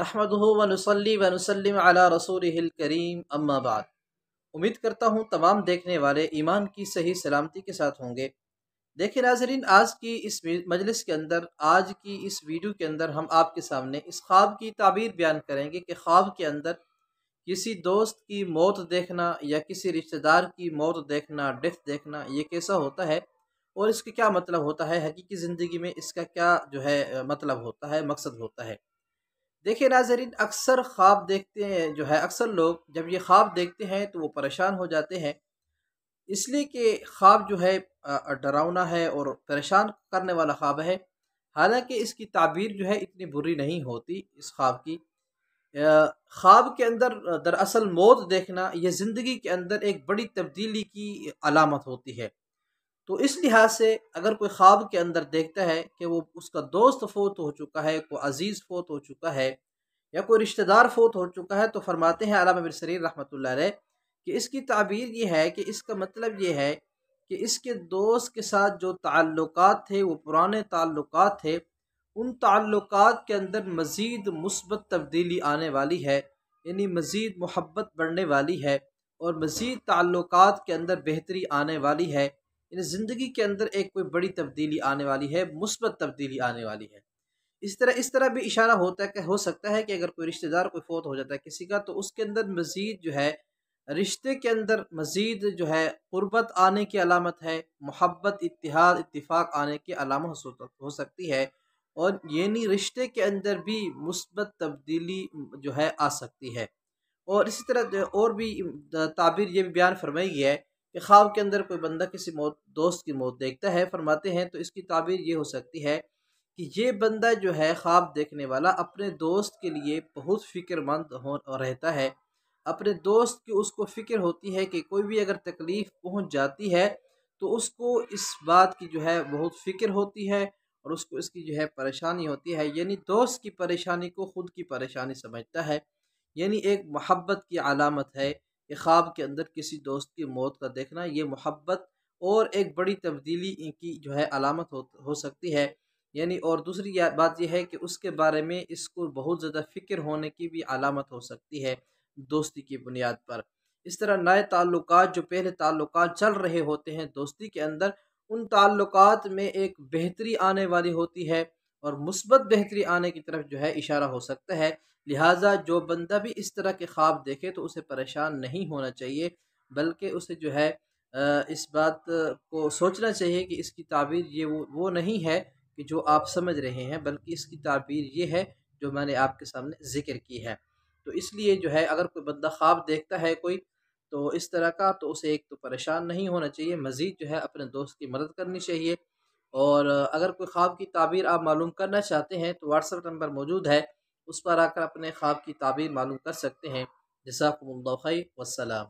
नहमद वनसली वनसलम अला रसूल करीम अम्माबाद उम्मीद करता हूँ तमाम देखने वाले ईमान की सही सलामती के साथ होंगे देखिए नाजरीन आज की इस मजलिस के अंदर आज की इस वीडियो के अंदर हम आपके सामने इस ख्वाब की ताबीर बयान करेंगे कि ख्वाब के अंदर किसी दोस्त की मौत देखना या किसी रिश्तेदार की मौत देखना डेथ देखना ये कैसा होता है और इसके क्या मतलब होता है हकीकी ज़िंदगी में इसका क्या जो है मतलब होता है मकसद होता है देखिए नाजरीन अक्सर ख्वाब देखते हैं जो है अक्सर लोग जब ये ख्वाब देखते हैं तो वो परेशान हो जाते हैं इसलिए कि ख्वाब जो है डरावना है और परेशान करने वाला ख्वाब है हालांकि इसकी ताबीर जो है इतनी बुरी नहीं होती इस ख्वाब की ख्वाब के अंदर दरअसल मौत देखना यह ज़िंदगी के अंदर एक बड़ी तब्दीली की अलामत होती है तो इस लिहाज से अगर कोई ख्वाब के अंदर देखता है कि वो उसका दोस्त फोत हो चुका है कोई अज़ीज़ फोत हो चुका है या कोई रिश्तेदार फोत हो चुका है तो फरमाते हैं आलम सरीर रहमत कि इसकी ताबीर ये है कि इसका मतलब ये है कि इसके दोस्त के साथ जो ताल्लुक थे वो पुराने ताल्लुक थे उन ताल्लुक के अंदर मज़ीद मुस्बत तब्दीली आने वाली है यानी मज़ीद मोहब्बत बढ़ने वाली है और मज़ीद ताल्लुक के अंदर बेहतरी आने वाली है यानी ज़िंदगी के अंदर एक कोई बड़ी तब्दीली आने वाली है मुस्बत तब्दीली आने वाली है इस तरह इस तरह भी इशारा होता है कि हो सकता है कि अगर कोई रिश्तेदार कोई फौत हो जाता है किसी का तो उसके अंदर मज़ीद जो है रिश्ते के अंदर मज़ीद जो है क़ुरबत आने की अलामत है मोहब्बत इतिहाद इतफ़ाक़ आने की अलामत हो सकती है और यानी रिश्ते के अंदर भी मुस्बत तब्दीली जो है आ सकती है और इसी तरह और भी ताबीर ये भी बयान फरमाई है कि ख्वाब के अंदर कोई बंदा किसी मौत दोस्त की मौत देखता है फरमाते हैं तो इसकी ताबीर ये हो सकती है कि ये बंदा जो है ख्वाब देखने वाला अपने दोस्त के लिए बहुत फ़िक्रमंद हो रहता है अपने दोस्त की उसको फ़िक्र होती है कि कोई भी अगर तकलीफ़ पहुँच जाती है तो उसको इस बात की जो है बहुत फ़िक्र होती है और उसको इसकी जो है परेशानी होती है यानी दोस्त की परेशानी को ख़ुद की परेशानी समझता है यानी एक मोहब्बत की अलामत है कि ख्वाब के अंदर किसी दोस्त की मौत का देखना ये मोहब्बत और एक बड़ी तब्दीली की जो है अलामत हो, हो सकती है यानी और दूसरी बात यह है कि उसके बारे में इसको बहुत ज़्यादा फ़िक्र होने की भी अलामत हो सकती है दोस्ती की बुनियाद पर इस तरह नए ताल्लुक जो पहले ताल्लुक चल रहे होते हैं दोस्ती के अंदर उन ताल्लुक में एक बेहतरी आने वाली होती है और मुस्बत बेहतरी आने की तरफ जो है इशारा हो सकता है लिहाजा जो बंदा भी इस तरह के ख्वाब देखे तो उसे परेशान नहीं होना चाहिए बल्कि उसे जो है इस बात को सोचना चाहिए कि इसकी ताबीर ये वो वो नहीं है कि जो आप समझ रहे हैं बल्कि इसकी ताबीर ये है जो मैंने आपके सामने ज़िक्र की है तो इसलिए जो है अगर कोई बंदा ख्वाब देखता है कोई तो इस तरह का तो उसे एक तो परेशान नहीं होना चाहिए मज़ीद जो है अपने दोस्त की मदद करनी चाहिए और अगर कोई ख्वाब की ताबीर आप मालूम करना चाहते हैं तो व्हाट्सअप नंबर मौजूद है उस पर आकर अपने ख्वाब की ताबीर मालूम कर सकते हैं जसाकम्ल वसलाम